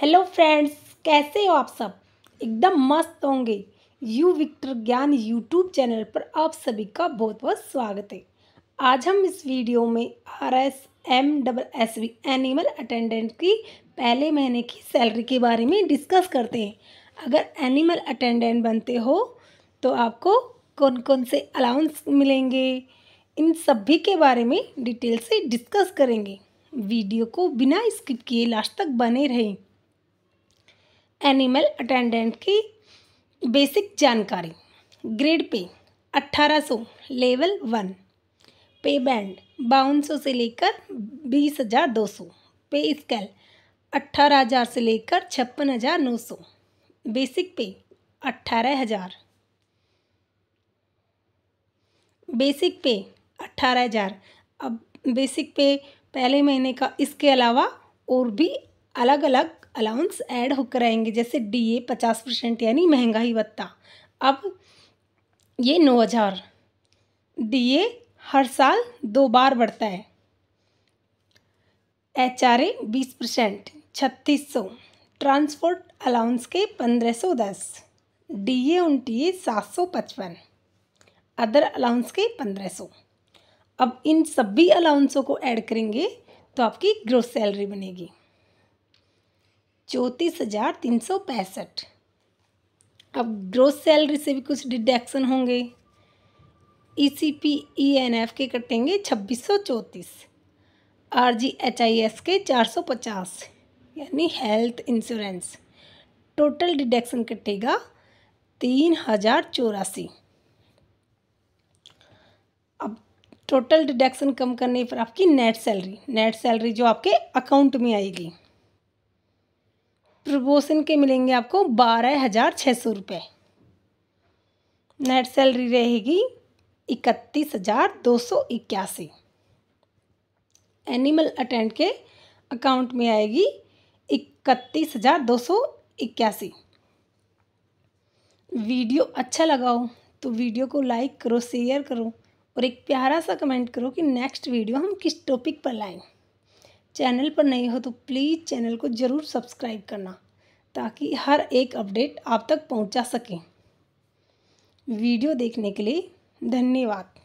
hello friends कैसे हो आप सब एकदम मस्त होंगे यू विक्टर ज्ञान यूट्यूब चैनल पर आप सभी का बहुत बहुत स्वागत है आज हम इस वीडियो में R S M double S V animal attendant की पहले महीने की सैलरी के बारे में डिस्कस करते हैं अगर एनिमल अटेंडेंट बनते हो तो आपको कौन कौन से अलाउंस मिलेंगे इन सभी के बारे में डिटेल से डिस्कस करेंगे वीडियो को बिना स्किप किए लास्ट तक बने रहें एनिमल अटेंडेंट की बेसिक जानकारी ग्रेड पे 1800 लेवल वन पे बैंड बावन सौ से लेकर बीस हज़ार दो सौ पे स्केल अट्ठारह हज़ार से लेकर छप्पन हज़ार नौ सौ बेसिक पे अट्ठारह हज़ार बेसिक पे अट्ठारह हज़ार अब बेसिक पे पहले महीने का इसके अलावा और भी अलग अलग अलाउंस ऐड होकर आएंगे जैसे डी ए पचास परसेंट यानी महंगाई भत्ता अब ये नौ हज़ार डी ए हर साल दो बार बढ़ता है एच आर ए बीस परसेंट छत्तीस सौ ट्रांसपोर्ट अलाउंस के पंद्रह सौ दस डी ए उन टी ए सात सौ पचपन अदर अलाउंस के पंद्रह सौ अब इन सभी अलाउंसों को ऐड करेंगे तो आपकी ग्रोथ सैलरी बनेगी चौंतीस हज़ार तीन सौ पैंसठ अब ग्रोस सैलरी से भी कुछ डिडक्शन होंगे E C P E N F के कटेंगे छब्बीस सौ चौंतीस आर जी एच आई एस के चार सौ पचास यानी हेल्थ इंश्योरेंस टोटल डिडक्शन कटेगा तीन हज़ार चौरासी अब टोटल डिडक्शन कम करने पर आपकी नेट सैलरी नेट सैलरी जो आपके अकाउंट में आएगी प्रमोशन के मिलेंगे आपको बारह हज़ार छः सौ रुपये नेट सैलरी रहेगी इकतीस हज़ार दो सौ इक्यासी एनिमल अटेंड के अकाउंट में आएगी इकतीस हज़ार दो सौ इक्यासी वीडियो अच्छा लगा हो तो वीडियो को लाइक करो शेयर करो और एक प्यारा सा कमेंट करो कि नेक्स्ट वीडियो हम किस टॉपिक पर लाएं चैनल पर नए हो तो प्लीज़ चैनल को ज़रूर सब्सक्राइब करना ताकि हर एक अपडेट आप तक पहुंचा सकें वीडियो देखने के लिए धन्यवाद